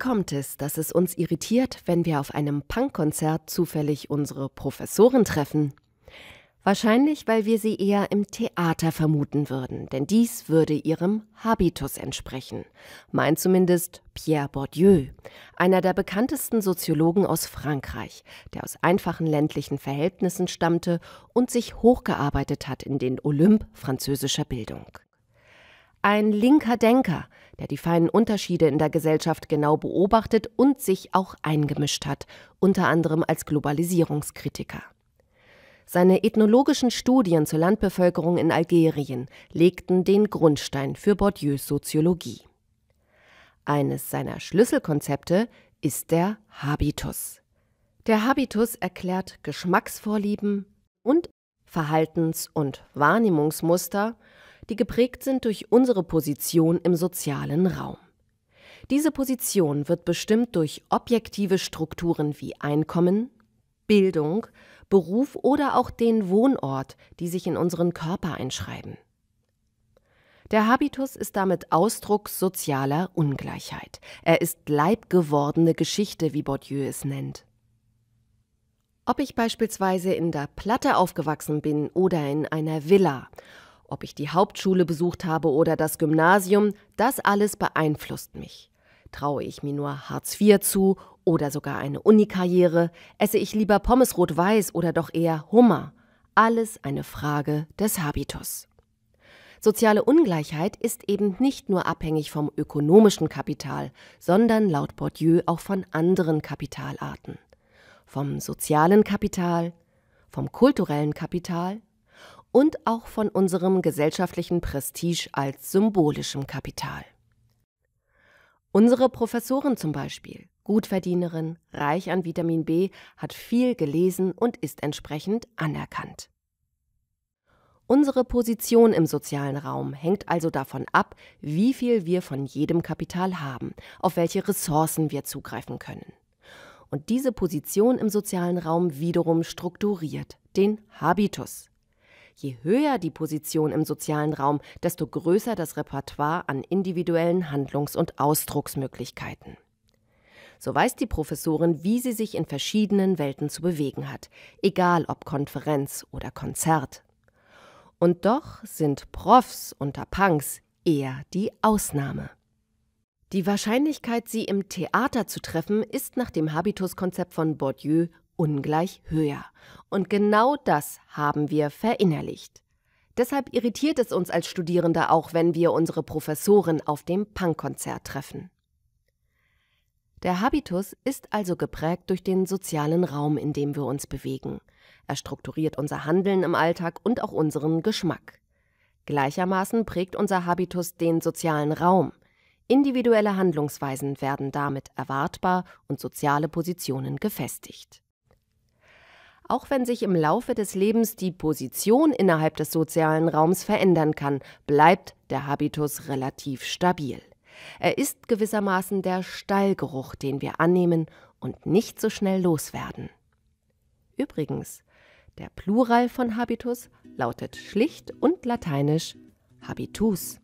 Wie kommt es, dass es uns irritiert, wenn wir auf einem Punkkonzert zufällig unsere Professoren treffen? Wahrscheinlich, weil wir sie eher im Theater vermuten würden, denn dies würde ihrem Habitus entsprechen. Meint zumindest Pierre Bourdieu, einer der bekanntesten Soziologen aus Frankreich, der aus einfachen ländlichen Verhältnissen stammte und sich hochgearbeitet hat in den Olymp französischer Bildung ein linker Denker, der die feinen Unterschiede in der Gesellschaft genau beobachtet und sich auch eingemischt hat, unter anderem als Globalisierungskritiker. Seine ethnologischen Studien zur Landbevölkerung in Algerien legten den Grundstein für Bourdieus Soziologie. Eines seiner Schlüsselkonzepte ist der Habitus. Der Habitus erklärt Geschmacksvorlieben und Verhaltens- und Wahrnehmungsmuster die geprägt sind durch unsere Position im sozialen Raum. Diese Position wird bestimmt durch objektive Strukturen wie Einkommen, Bildung, Beruf oder auch den Wohnort, die sich in unseren Körper einschreiben. Der Habitus ist damit Ausdruck sozialer Ungleichheit. Er ist leibgewordene Geschichte, wie Bourdieu es nennt. Ob ich beispielsweise in der Platte aufgewachsen bin oder in einer Villa, ob ich die Hauptschule besucht habe oder das Gymnasium, das alles beeinflusst mich. Traue ich mir nur Hartz IV zu oder sogar eine Unikarriere? Esse ich lieber Pommes rot-weiß oder doch eher Hummer? Alles eine Frage des Habitus. Soziale Ungleichheit ist eben nicht nur abhängig vom ökonomischen Kapital, sondern laut Bourdieu auch von anderen Kapitalarten. Vom sozialen Kapital, vom kulturellen Kapital und auch von unserem gesellschaftlichen Prestige als symbolischem Kapital. Unsere Professorin zum Beispiel, Gutverdienerin, reich an Vitamin B, hat viel gelesen und ist entsprechend anerkannt. Unsere Position im sozialen Raum hängt also davon ab, wie viel wir von jedem Kapital haben, auf welche Ressourcen wir zugreifen können. Und diese Position im sozialen Raum wiederum strukturiert den Habitus, Je höher die Position im sozialen Raum, desto größer das Repertoire an individuellen Handlungs- und Ausdrucksmöglichkeiten. So weiß die Professorin, wie sie sich in verschiedenen Welten zu bewegen hat, egal ob Konferenz oder Konzert. Und doch sind Profs unter Punks eher die Ausnahme. Die Wahrscheinlichkeit, sie im Theater zu treffen, ist nach dem Habituskonzept von Bourdieu ungleich höher. Und genau das haben wir verinnerlicht. Deshalb irritiert es uns als Studierende auch, wenn wir unsere Professoren auf dem Punkkonzert treffen. Der Habitus ist also geprägt durch den sozialen Raum, in dem wir uns bewegen. Er strukturiert unser Handeln im Alltag und auch unseren Geschmack. Gleichermaßen prägt unser Habitus den sozialen Raum. Individuelle Handlungsweisen werden damit erwartbar und soziale Positionen gefestigt auch wenn sich im Laufe des Lebens die Position innerhalb des sozialen Raums verändern kann, bleibt der Habitus relativ stabil. Er ist gewissermaßen der Stallgeruch, den wir annehmen und nicht so schnell loswerden. Übrigens, der Plural von Habitus lautet schlicht und lateinisch Habitus.